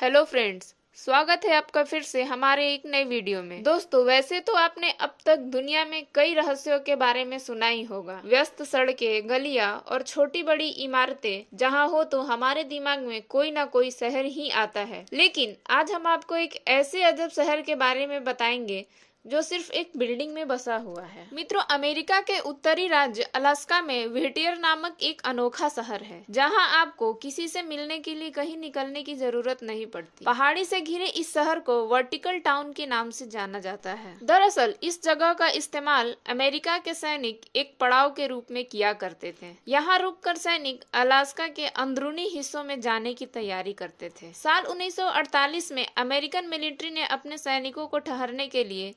hello friends स्वागत है आपका फिर से हमारे एक नए वीडियो में दोस्तों वैसे तो आपने अब तक दुनिया में कई रहस्यों के बारे में सुना ही होगा व्यस्त सड़कें गलियां और छोटी बड़ी इमारतें जहां हो तो हमारे दिमाग में कोई ना कोई शहर ही आता है लेकिन आज हम आपको एक ऐसे अजब शहर के बारे में बताएंगे जो सिर्फ एक बिल्डिंग में बसा हुआ है मित्रों अमेरिका के उत्तरी राज्य अलास्का में वेटियर नामक एक अनोखा शहर है जहां आपको किसी से मिलने के लिए कहीं निकलने की जरूरत नहीं पड़ती पहाड़ी से घिरे इस शहर को वर्टिकल टाउन के नाम से जाना जाता है दरअसल इस जगह का इस्तेमाल अमेरिका के सैनिक एक पड़ाव के रूप में किया करते थे यहाँ रुक कर सैनिक अलास्का के अंदरूनी हिस्सों में जाने की तैयारी करते थे साल उन्नीस में अमेरिकन मिलिट्री ने अपने सैनिकों को ठहरने के लिए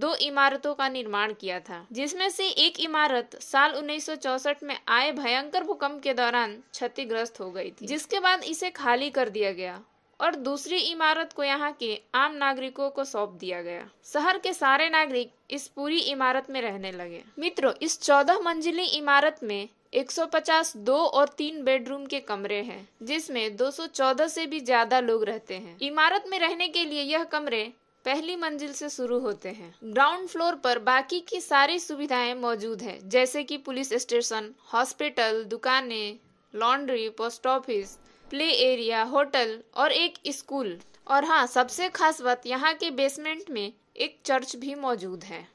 दो इमारतों का निर्माण किया था जिसमें से एक इमारत साल 1964 में आए भयंकर भूकंप के दौरान क्षतिग्रस्त हो गई थी जिसके बाद इसे खाली कर दिया गया और दूसरी इमारत को यहाँ के आम नागरिकों को सौंप दिया गया शहर के सारे नागरिक इस पूरी इमारत में रहने लगे मित्रों इस चौदह मंजिली इमारत में 150 दो और तीन बेडरूम के कमरे हैं जिसमें 214 से भी ज्यादा लोग रहते हैं इमारत में रहने के लिए यह कमरे पहली मंजिल से शुरू होते हैं ग्राउंड फ्लोर पर बाकी की सारी सुविधाएं मौजूद हैं जैसे कि पुलिस स्टेशन हॉस्पिटल दुकानें laundry post office play area hotel और एक स्कूल और हाँ सबसे खास बात यहाँ के बेसमेंट में एक चर्च भी मौजूद है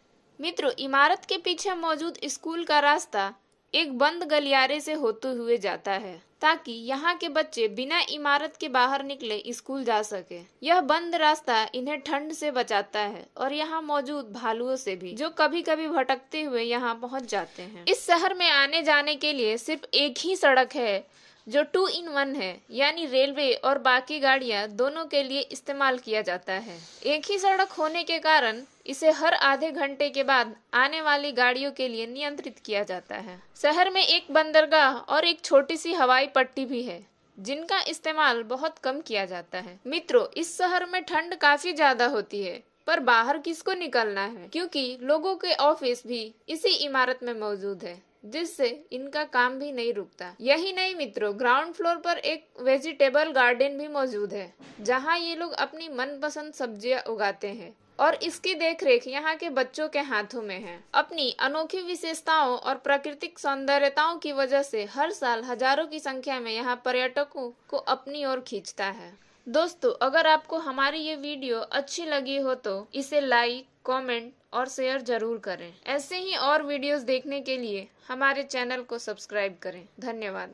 मित्रों इमारत के पीछे मौजूद स्कूल का रास्ता एक बंद गलियारे से होते हुए जाता है ताकि यहाँ के बच्चे बिना इमारत के बाहर निकले स्कूल जा सके यह बंद रास्ता इन्हें ठंड से बचाता है और यहाँ मौजूद भालुओं से भी जो कभी कभी भटकते हुए यहाँ पहुँच जाते हैं इस शहर में आने जाने के लिए सिर्फ एक ही सड़क है जो टू इन वन है यानी रेलवे और बाकी गाड़ियाँ दोनों के लिए इस्तेमाल किया जाता है एक ही सड़क होने के कारण इसे हर आधे घंटे के बाद आने वाली गाड़ियों के लिए नियंत्रित किया जाता है शहर में एक बंदरगाह और एक छोटी सी हवाई पट्टी भी है जिनका इस्तेमाल बहुत कम किया जाता है मित्रों इस शहर में ठंड काफी ज्यादा होती है पर बाहर किसको निकलना है क्योंकि लोगों के ऑफिस भी इसी इमारत में मौजूद है जिससे इनका काम भी नहीं रुकता यही नहीं मित्रों ग्राउंड फ्लोर पर एक वेजिटेबल गार्डन भी मौजूद है जहां ये लोग अपनी मनपसंद सब्जियां उगाते हैं और इसकी देखरेख यहाँ के बच्चों के हाथों में है अपनी अनोखी विशेषताओं और प्राकृतिक सौंदर्यताओं की वजह से हर साल हजारों की संख्या में यहाँ पर्यटकों को अपनी ओर खींचता है दोस्तों अगर आपको हमारी ये वीडियो अच्छी लगी हो तो इसे लाइक कमेंट और शेयर जरूर करें ऐसे ही और वीडियोस देखने के लिए हमारे चैनल को सब्सक्राइब करें धन्यवाद